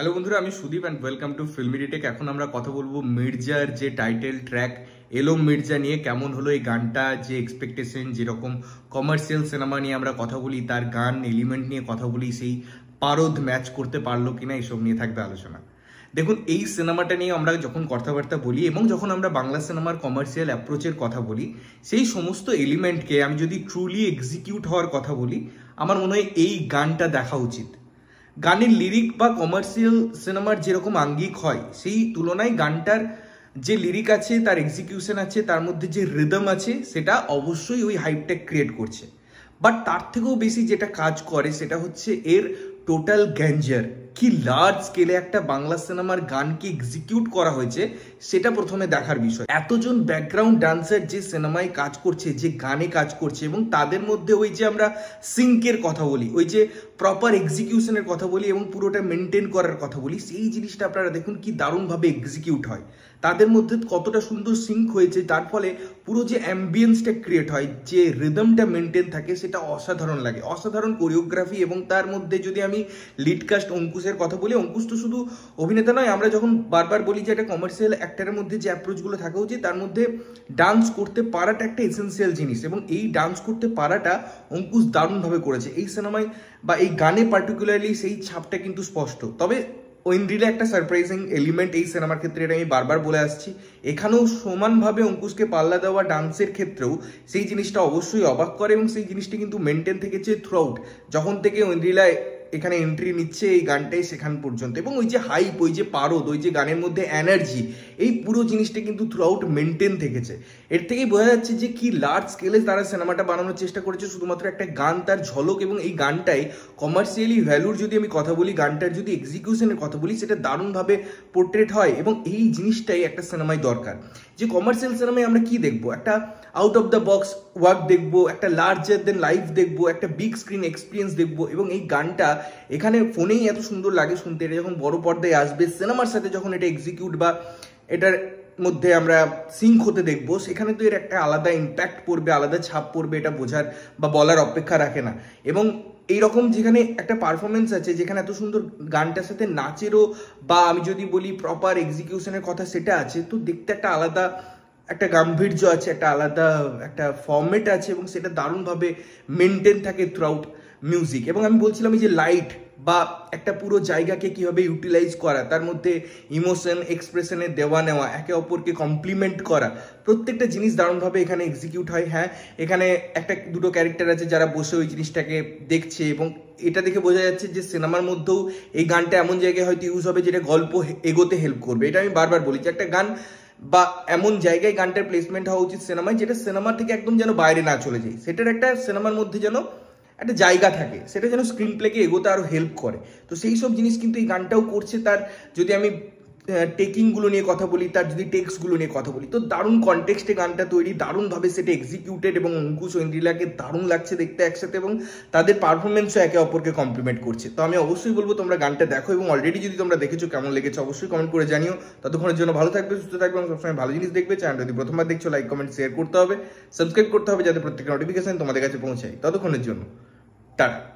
hello বন্ধুরা আমি Sudip and welcome to filmy detect এখন আমরা কথা বলবো মির্জার যে টাইটেল ট্র্যাক এলো মির্জা নিয়ে কেমন হলো এই গানটা যে এক্সপেকটেশন যেরকম কমার্শিয়াল সিনেমা নিয়ে আমরা কথা বলি তার গান এলিমেন্ট নিয়ে কথা বলি সেই পারদ ম্যাচ করতে পারলো কিনা এইসব নিয়ে থাকবে আলোচনা দেখুন এই সিনেমাটা নিয়ে আমরা যখন কথাবার্তা বলি এবং যখন আমরা বাংলা সিনেমার কমার্শিয়াল অ্যাপ্রোচের কথা বলি সেই সমস্ত এলিমেন্টকে আমি যদি ট্রুলি এক্সিকিউট হওয়ার কথা বলি আমার মনে হয় এই গানটা দেখা উচিত গানের লিরিক বা কমার্শিয়াল সিনেমার যেরকম আঙ্গিক হয় সেই তুলনায় গানটার যে লিরিক আছে তার এক্সিকিউশন আছে তার মধ্যে যে রিদম আছে সেটা অবশ্যই ওই হাইপটা ক্রিয়েট করছে বাট তার থেকেও বেশি যেটা কাজ করে সেটা হচ্ছে এর টোটাল গ্যাঞ্জার কি লার্জ স্কেলে একটা বাংলা সিনেমার গানকে এক্সিকিউট করা হয়েছে সেটা প্রথমে দেখার বিষয় এতজন ব্যাকগ্রাউন্ড ডান্সার যে সিনেমায় কাজ করছে যে গানে কাজ করছে এবং তাদের মধ্যে ওই যে আমরা সিঙ্কের কথা বলি ওই যে প্রপার এক্সিকিউশনের কথা বলি এবং পুরোটা মেনটেন করার কথা বলি সেই জিনিসটা আপনারা দেখুন কি দারুণভাবে এক্সিকিউট হয় তাদের মধ্যে কতটা সুন্দর সিঙ্ক হয়েছে তার ফলে পুরো যে অ্যাম্বিয়েন্সটা ক্রিয়েট হয় যে রিদমটা মেনটেন থাকে সেটা অসাধারণ লাগে অসাধারণ কোরিওগ্রাফি এবং তার মধ্যে যদি আমি লিডকাস্ট অঙ্কুশের অঙ্কুশের কথা বলি অঙ্কুশ তো শুধু অভিনেতা নয় আমরা যখন বারবার বলি যে একটা কমার্শিয়াল অ্যাক্টারের মধ্যে যে অ্যাপ্রোচগুলো থাকা উচিত তার মধ্যে ডান্স করতে পারাটা একটা এসেন্সিয়াল জিনিস এবং এই ডান্স করতে পারাটা অঙ্কুশ দারুণভাবে করেছে এই সিনেমায় বা এই গানে পার্টিকুলারলি সেই ছাপটা কিন্তু স্পষ্ট তবে ঐন্দ্রিলে একটা সারপ্রাইজিং এলিমেন্ট এই সিনেমার ক্ষেত্রে এটা আমি বারবার বলে আসছি এখানেও সমানভাবে অঙ্কুশকে পাল্লা দেওয়া ডান্সের ক্ষেত্রেও সেই জিনিসটা অবশ্যই অবাক করে এবং সেই জিনিসটি কিন্তু মেনটেন থেকেছে থ্রু আউট যখন থেকে ঐন্দ্রিলা এখানে এন্ট্রি নিচ্ছে এই গানটাই সেখান পর্যন্ত এবং ওই যে হাইপ ওই যে পারদ ওই যে গানের মধ্যে এনার্জি এই পুরো জিনিসটা কিন্তু থ্রু আউট মেনটেন থেকেছে এর থেকেই বোঝা যাচ্ছে যে কি লার্জ স্কেলে তারা সিনেমাটা বানানোর চেষ্টা করেছে শুধুমাত্র একটা গান তার ঝলক এবং এই গানটাই কমার্শিয়ালি ভ্যালুর যদি আমি কথা বলি গানটার যদি এক্সিকিউশনের কথা বলি সেটা দারুণভাবে পোর্ট্রেট হয় এবং এই জিনিসটাই একটা সিনেমায় দরকার যে কমার্শিয়াল সিনেমায় আমরা কি দেখবো একটা out of the box work দেখবো একটা লার্জার দেন লাইফ দেখবো একটা বিগ স্ক্রিন এক্সপিরিয়েন্স দেখবো এবং এই গানটা এখানে ফোনেই এত সুন্দর লাগে শুনতে এটা যখন বড় পর্দায় আসবে সিনেমার সাথে যখন এটা এক্সিকিউট বা এটার মধ্যে আমরা সিঙ্ক হতে দেখবো সেখানে তো এর একটা আলাদা ইম্প্যাক্ট পড়বে আলাদা ছাপ পড়বে এটা বোঝার বা বলার অপেক্ষা রাখে না এবং এই রকম যেখানে একটা পারফরমেন্স আছে যেখানে এত সুন্দর গানটার সাথে নাচেরও বা আমি যদি বলি প্রপার এক্সিকিউশনের কথা সেটা আছে তো দেখতে একটা আলাদা একটা গাম্ভীর্য আছে একটা আলাদা একটা ফর্মেট আছে এবং সেটা দারুণভাবে মেনটেন থাকে থ্রু আউট মিউজিক এবং আমি বলছিলাম যে লাইট বা একটা পুরো জায়গাকে কীভাবে ইউটিলাইজ করা তার মধ্যে ইমোশন এক্সপ্রেশনে দেওয়া নেওয়া একে অপরকে কমপ্লিমেন্ট করা প্রত্যেকটা জিনিস দারুণভাবে এখানে এক্সিকিউট হয় হ্যাঁ এখানে একটা দুটো ক্যারেক্টার আছে যারা বসে ওই জিনিসটাকে দেখছে এবং এটা দেখে বোঝা যাচ্ছে যে সিনেমার মধ্যেও এই গানটা এমন জায়গায় হয়তো ইউজ হবে যেটা গল্প এগোতে হেল্প করবে এটা আমি বারবার বলি যে একটা গান বা এমন জায়গায় গানটার প্লেসমেন্ট হওয়া উচিত সিনেমায় যেটা সিনেমা থেকে একদম যেন বাইরে না চলে যায় সেটার একটা সিনেমার মধ্যে যেন একটা জায়গা থাকে সেটা যেন স্ক্রিন প্লেকে এগোতে আরও হেল্প করে তো সেই সব জিনিস কিন্তু এই গানটাও করছে তার যদি আমি টেকিংগুলো নিয়ে কথা বলি তার যদি টেক্সটগুলো নিয়ে কথা বলি তো দারুণ কনটেক্সটে গানটা তৈরি দারুণভাবে সেটা এক্সিকিউটেড এবং অঙ্কুশ ইন্দ্রিলাকে দারুণ লাগছে দেখতে একসাথে এবং তাদের পারফরমেন্সও একে অপরকে কমপ্লিমেন্ট করছে তো আমি অবশ্যই বলবো তোমরা গানটা দেখো এবং অলরেডি যদি তোমরা দেখেছো কেমন লেগেছে অবশ্যই কমেন্ট করে জানিও ততক্ষণের জন্য ভালো থাকবে সুস্থ থাকবে এবং সবসময় ভালো জিনিস দেখবে চ্যানেল যদি প্রথমবার দেখছো লাইক কমেন্ট শেয়ার করতে হবে সাবস্ক্রাইব করতে হবে যাতে প্রত্যেকটা নোটিফিকেশন তোমাদের কাছে পৌঁছায় ততক্ষণের জন্য captar